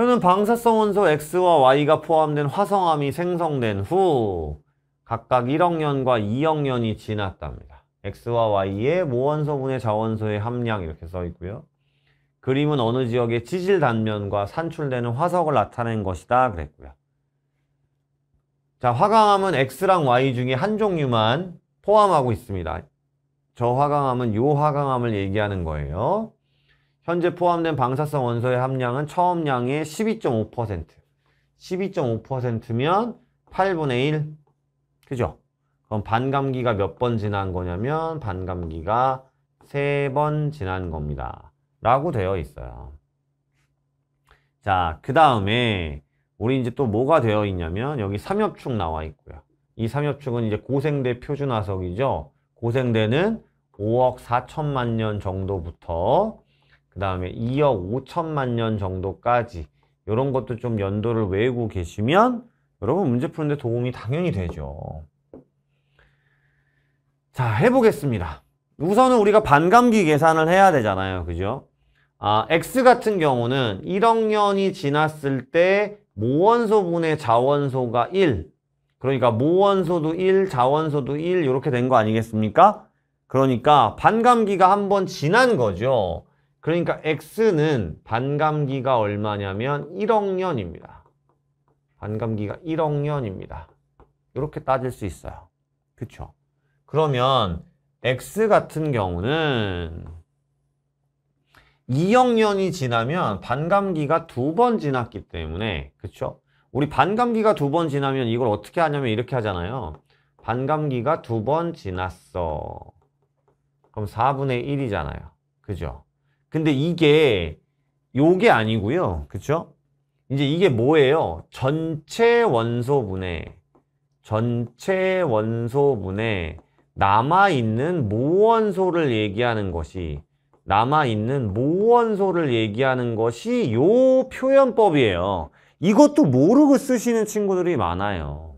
그러면 방사성 원소 X와 Y가 포함된 화성암이 생성된 후 각각 1억 년과 2억 년이 지났답니다. X와 Y의 모원소분의 자원소의 함량 이렇게 써 있고요. 그림은 어느 지역의 지질 단면과 산출되는 화석을 나타낸 것이다 그랬고요. 자, 화강암은 X랑 Y 중에 한 종류만 포함하고 있습니다. 저 화강암은 요 화강암을 얘기하는 거예요. 현재 포함된 방사성 원소의 함량은 처음량의 12.5% 12.5%면 8분의 1 그죠? 그럼 반감기가 몇 번 지난 거냐면 반감기가 3번 지난 겁니다. 라고 되어 있어요. 자, 그 다음에 우리 이제 또 뭐가 되어 있냐면 여기 삼엽축 나와 있고요. 이 삼엽축은 이제 고생대 표준화석이죠. 고생대는 5억 4천만 년 정도부터 그 다음에 2억 5천만 년 정도까지 이런 것도 좀 연도를 외우고 계시면 여러분 문제 푸는데 도움이 당연히 되죠. 자 해보겠습니다. 우선은 우리가 반감기 계산을 해야 되잖아요. 그죠? 아, X 같은 경우는 1억 년이 지났을 때 모원소분의 자원소가 1 그러니까 모원소도 1, 자원소도 1 이렇게 된 거 아니겠습니까? 그러니까 반감기가 한 번 지난 거죠. 그러니까 x는 반감기가 얼마냐면 1억 년입니다. 반감기가 1억 년입니다. 이렇게 따질 수 있어요. 그쵸? 그러면 x 같은 경우는 2억 년이 지나면 반감기가 두 번 지났기 때문에 그쵸? 우리 반감기가 두 번 지나면 이걸 어떻게 하냐면 이렇게 하잖아요. 반감기가 두 번 지났어. 그럼 4분의 1이잖아요. 그죠? 근데 이게 요게 아니고요. 그쵸? 이제 이게 뭐예요? 전체 원소분의 전체 원소분에 남아있는 모원소를 얘기하는 것이 남아있는 모원소를 얘기하는 것이 요 표현법이에요. 이것도 모르고 쓰시는 친구들이 많아요.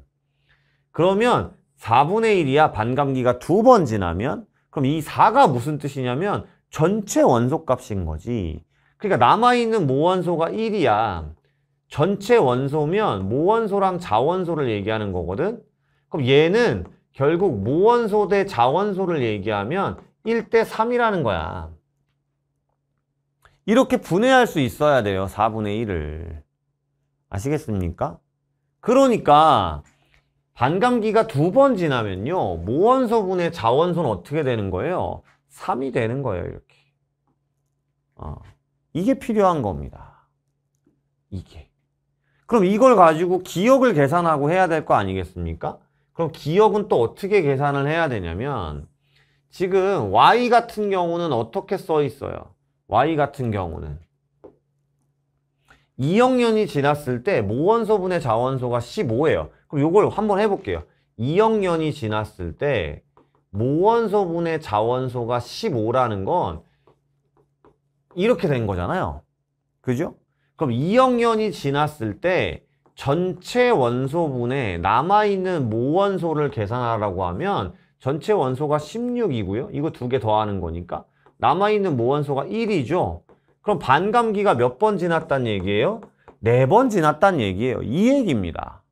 그러면 4분의 1이야 반감기가 두 번 지나면 그럼 이 4가 무슨 뜻이냐면 전체 원소값인 거지. 그러니까 남아있는 모원소가 1이야. 전체 원소면 모원소랑 자원소를 얘기하는 거거든. 그럼 얘는 결국 모원소 대 자원소를 얘기하면 1대 3이라는 거야. 이렇게 분해할 수 있어야 돼요. 4분의 1을. 아시겠습니까? 그러니까 반감기가 두 번 지나면요. 모원소분의 자원소는 어떻게 되는 거예요? 3이 되는 거예요, 이렇게. 어. 이게 필요한 겁니다. 이게. 그럼 이걸 가지고 기억을 계산하고 해야 될 거 아니겠습니까? 그럼 기억은 또 어떻게 계산을 해야 되냐면 지금 y 같은 경우는 어떻게 써 있어요? y 같은 경우는 2억년이 지났을 때 모원소분의 자원소가 15예요. 그럼 이걸 한번 해볼게요. 2억년이 지났을 때 모원소분의 자원소가 15라는 건 이렇게 된 거잖아요. 그죠? 그럼 2억년이 지났을 때 전체 원소분에 남아있는 모원소를 계산하라고 하면 전체 원소가 16이고요. 이거 두 개 더하는 거니까. 남아있는 모원소가 1이죠. 그럼 반감기가 몇 번 지났단 얘기예요? 네 번 지났단 얘기예요. 이 얘기입니다.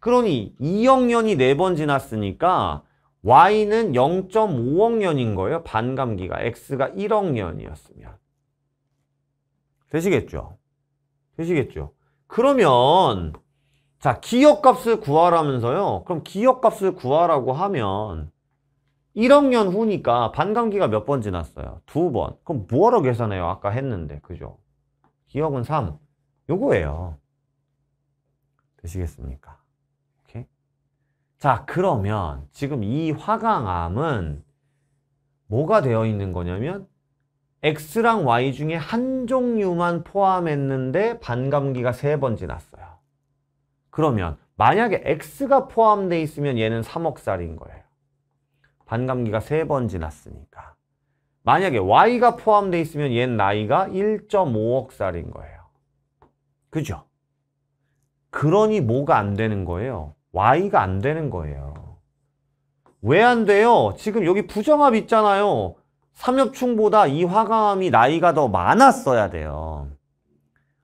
그러니 2억 년이 네 번 지났으니까 y는 0.5억 년인 거예요. 반감기가. x가 1억 년이었으면. 되시겠죠? 되시겠죠? 그러면 자 기억값을 구하라면서요. 그럼 기억값을 구하라고 하면 1억 년 후니까 반감기가 몇 번 지났어요? 두 번. 그럼 뭐하러 계산해요? 아까 했는데. 그죠? 기억은 3. 요거예요. 되시겠습니까? 자 그러면 지금 이 화강암은 뭐가 되어 있는 거냐면 X랑 Y 중에 한 종류만 포함했는데 반감기가 세 번 지났어요. 그러면 만약에 X가 포함되어 있으면 얘는 3억살인 거예요. 반감기가 세 번 지났으니까. 만약에 Y가 포함되어 있으면 얘 나이가 1.5억살인 거예요. 그죠? 그러니 뭐가 안 되는 거예요? Y가 안 되는 거예요. 왜 안 돼요? 지금 여기 부정합 있잖아요. 삼엽충보다 이 화강암이 나이가 더 많았어야 돼요.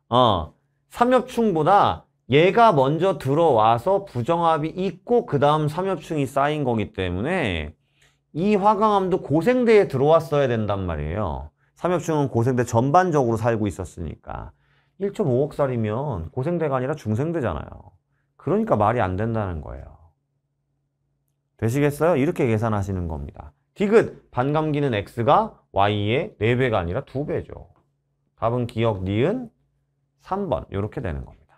어, 삼엽충보다 얘가 먼저 들어와서 부정합이 있고 그 다음 삼엽충이 쌓인 거기 때문에 이 화강암도 고생대에 들어왔어야 된단 말이에요. 삼엽충은 고생대 전반적으로 살고 있었으니까 1.5억 살이면 고생대가 아니라 중생대잖아요. 그러니까 말이 안 된다는 거예요. 되시겠어요? 이렇게 계산하시는 겁니다. 디귿 반감기는 x가 y의 4배가 아니라 2배죠. 답은 기억 니은 3번 이렇게 되는 겁니다.